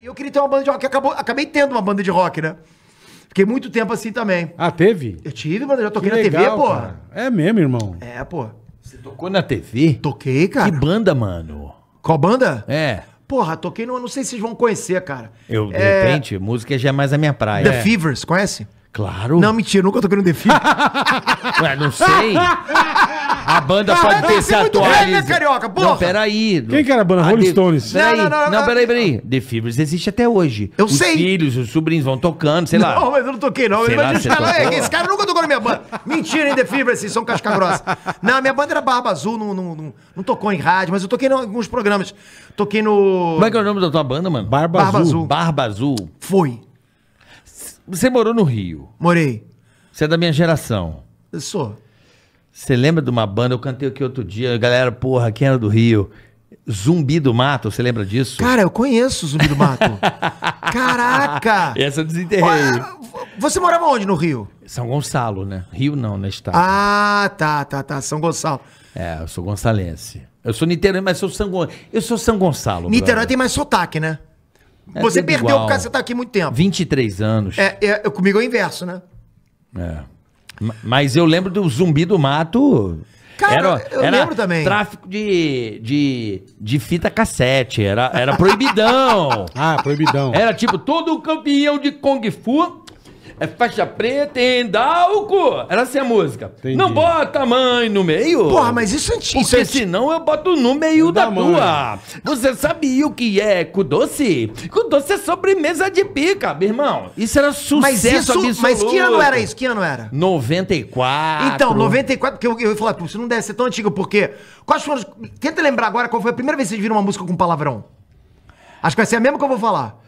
Eu queria ter uma banda de rock, acabou, acabei tendo uma banda de rock, né? Fiquei muito tempo assim também. Ah, teve? Eu tive, mano, já toquei Que na TV, pô. É mesmo, irmão. É, pô. Você tocou na TV? Toquei, cara. Que banda, mano? Qual banda? É. Porra, toquei no. Não sei se vocês vão conhecer, cara. Eu, de É, repente, música já é mais a minha praia. The Fevers, conhece? Claro. Não, mentira, nunca toquei no The Ué, não sei. A banda pode ter se atualizado. Né, carioca, porra? Não, peraí. Quem que era a banda? Ah, Rolling de... Stones. Peraí. Não, não, não, não, peraí, peraí. The Fibers existe até hoje. Eu os sei. Os filhos, os sobrinhos vão tocando, sei lá. Não, mas eu não toquei, não. Sei Imagina, lá, cara, é, esse cara nunca tocou na minha banda. Mentira, hein, The Fibers, assim, são casca grossa. Não, minha banda era Barba Azul, não, não, não, não tocou em rádio, mas eu toquei em alguns programas. Toquei no... Como é que é o nome da tua banda, mano? Barba, Barba Azul. Azul. Barba Azul. Foi. Você morou no Rio. Morei. Você é da minha geração. Eu sou. Você lembra de uma banda? Eu cantei aqui outro dia, galera, porra, quem era do Rio? Zumbi do Mato, você lembra disso? Cara, eu conheço o Zumbi do Mato. Caraca! Essa eu desenterrei. Ah, você morava onde no Rio? São Gonçalo, né? Rio não, né? Estado. Ah, tá, tá, tá. São Gonçalo. É, eu sou gonçalense. Eu sou niterói, mas sou São Gonçalo. Eu sou São Gonçalo. Niterói brother. tem mais sotaque, né? É você perdeu igual. porque você tá aqui muito tempo. 23 anos. É, é, é, comigo é o inverso, né? É. Mas eu lembro do zumbi do mato. Cara, era, eu era lembro também. Tráfico de, de, de fita cassete. Era, era proibidão. ah, proibidão. Era tipo, todo campeão de Kung Fu é faixa preta em Dalco. Era assim a música. Entendi. Não bota a mãe no meio. Porra, mas isso é antigo. Porque isso é senão eu boto no meio da, da mãe. Você sabia o que é cu doce? Cu doce é sobremesa de pica, meu irmão. Isso era sucesso mas isso, absoluto. Mas que ano era isso? Que ano era? 94. Então, 94, porque eu, ia falar, isso não deve ser tão antigo, porque... Quais foram... Tenta lembrar agora qual foi a primeira vez que vocês viram uma música com palavrão. Acho que vai ser a mesma que eu vou falar.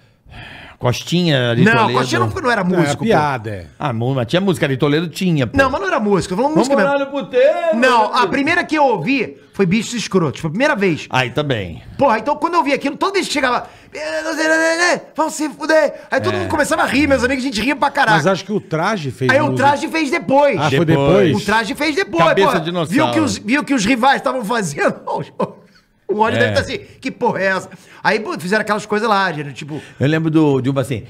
Costinha ali Não, Costinha não, não era músico. Era é piada, é. Ah, mas tinha música de Toledo tinha, pô. Não, mas não era música, Vamos música mesmo. puteiro, Não, a primeira que eu ouvi foi Bichos Escrotos, foi a primeira vez. Aí também. Tá Porra, então quando eu vi aquilo, toda vez que chegava... Eh, eh, eh, vamos se fuder. Aí todo é. mundo começava a rir, meus amigos, a gente ria pra caralho. Mas acho que o traje fez Aí o traje fez depois. Ah, foi depois? O traje fez depois, Cabeça pô. de dinossauro. Viu que os, viu que os rivais estavam fazendo... O Rony deve é. estar assim, que porra é essa? Aí pô, fizeram aquelas coisas lá, gente, tipo... Eu lembro do, de uma assim...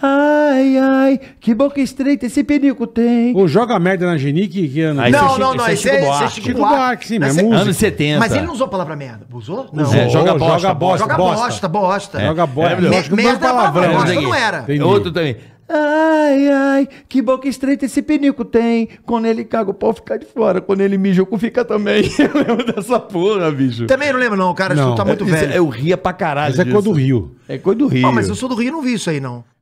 Ai, ai, que boca estreita esse perigo tem. Ou joga merda na Genique que ano. Aí Não, esse é Chi- não, não, esse é Chico Buarque. sim, mas é música. Anos 70. Mas ele não usou a palavra merda. Usou? Não. É, joga bosta, Joga bosta, bosta. bosta. Joga bosta. É. Joga bosta. Merda é palavrão. palavrão, Mas não era. Tem Outro também. Ai, ai, que boca estreita esse pinico tem. Quando ele caga, o pau fica de fora. Quando ele mija, o cu fica também. Eu lembro dessa porra, bicho. Também não lembro, não, cara. É não. É isso tá muito é, velho. Eu ria pra caralho. Mas é disso. do Rio. É cor do Rio. mas eu sou do Rio e não vi isso aí, não.